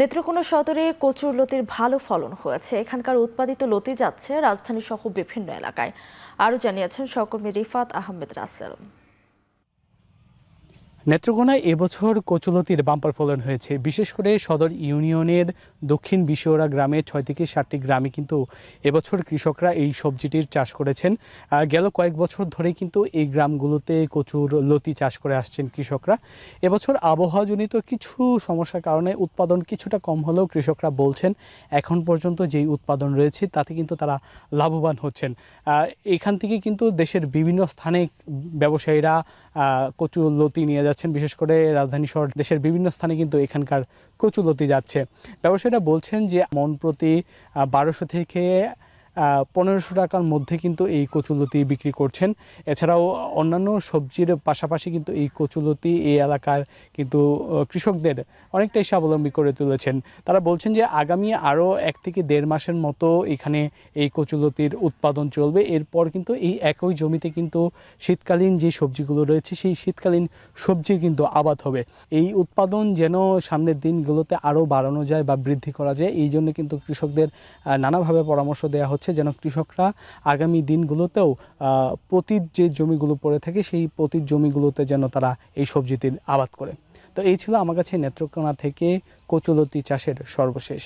নেত্রকোনা সদরে কচুর লতির ভালো ফলন হয়েছে এখানকার উৎপাদিত লতি যাচ্ছে রাজধানী সহ বিভিন্ন এলাকায় আরও জানিয়েছেন সহকর্মী রিফাত আহমেদ রাসেল নেত্রকোনায় এবছর কচুলতির বাম্পার ফলন হয়েছে বিশেষ করে সদর ইউনিয়নের দক্ষিণ বিশোরা গ্রামে ছয় থেকে সাতটি গ্রামে কিন্তু এবছর কৃষকরা এই সবজিটির চাষ করেছেন গেল কয়েক বছর ধরে কিন্তু এই গ্রামগুলোতে কচুর লতি চাষ করে আসছেন কৃষকরা এবছর আবহাওয়াজনিত কিছু সমস্যার কারণে উৎপাদন কিছুটা কম হলেও কৃষকরা বলছেন এখন পর্যন্ত যেই উৎপাদন রয়েছে তাতে কিন্তু তারা লাভবান হচ্ছেন এখান থেকে কিন্তু দেশের বিভিন্ন স্থানে ব্যবসায়ীরা লতি নিয়ে যাচ্ছেন বিশেষ করে রাজধানী শহর দেশের বিভিন্ন স্থানে কিন্তু এখানকার কচুলতি যাচ্ছে ব্যবসায়ীরা বলছেন যে মন প্রতি বারোশো থেকে পনেরোশো টাকার মধ্যে কিন্তু এই কচুলতি বিক্রি করছেন এছাড়াও অন্যান্য সবজির পাশাপাশি কিন্তু এই কচুলতি এই এলাকার কিন্তু কৃষকদের অনেকটাই স্বাবলম্বী করে তুলেছেন তারা বলছেন যে আগামী আরও এক থেকে দেড় মাসের মতো এখানে এই কচুলতির উৎপাদন চলবে এরপর কিন্তু এই একই জমিতে কিন্তু শীতকালীন যে সবজিগুলো রয়েছে সেই শীতকালীন সবজি কিন্তু আবাদ হবে এই উৎপাদন যেন সামনের দিনগুলোতে আরও বাড়ানো যায় বা বৃদ্ধি করা যায় এই জন্য কিন্তু কৃষকদের নানাভাবে পরামর্শ দেওয়া হচ্ছে হচ্ছে যেন কৃষকরা আগামী দিনগুলোতেও পতির যে জমিগুলো পড়ে থাকে সেই পতির জমিগুলোতে যেন তারা এই সবজিটির আবাদ করে তো এই ছিল আমার কাছে নেত্রকোনা থেকে কচুলতি চাষের সর্বশেষ